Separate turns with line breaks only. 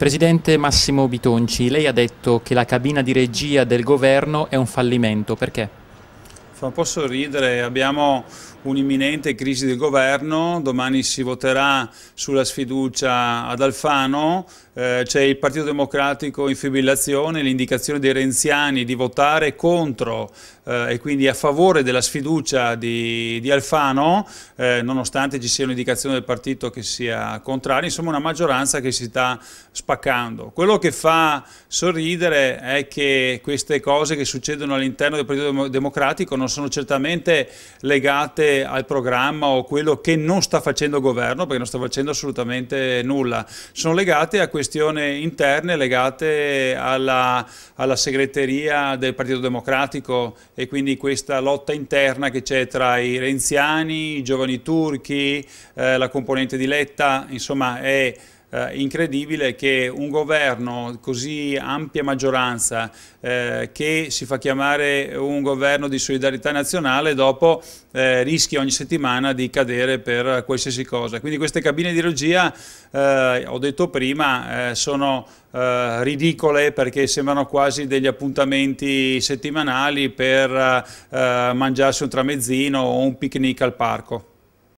Presidente Massimo Bitonci, lei ha detto che la cabina di regia del governo è un fallimento, perché?
fa un po' sorridere, abbiamo un'imminente crisi del governo, domani si voterà sulla sfiducia ad Alfano, eh, c'è il Partito Democratico in fibrillazione, l'indicazione dei renziani di votare contro eh, e quindi a favore della sfiducia di, di Alfano, eh, nonostante ci sia un'indicazione del partito che sia contraria, insomma una maggioranza che si sta spaccando. Quello che fa sorridere è che queste cose che succedono all'interno del Partito Democratico non sono certamente legate al programma o a quello che non sta facendo il governo, perché non sta facendo assolutamente nulla, sono legate a questioni interne, legate alla, alla segreteria del Partito Democratico e quindi questa lotta interna che c'è tra i renziani, i giovani turchi, eh, la componente di Letta, insomma è eh, incredibile che un governo così ampia maggioranza eh, che si fa chiamare un governo di solidarietà nazionale dopo eh, rischia ogni settimana di cadere per qualsiasi cosa. Quindi queste cabine di regia, eh, ho detto prima, eh, sono eh, ridicole perché sembrano quasi degli appuntamenti settimanali per mangiarsi un tramezzino o un picnic al parco.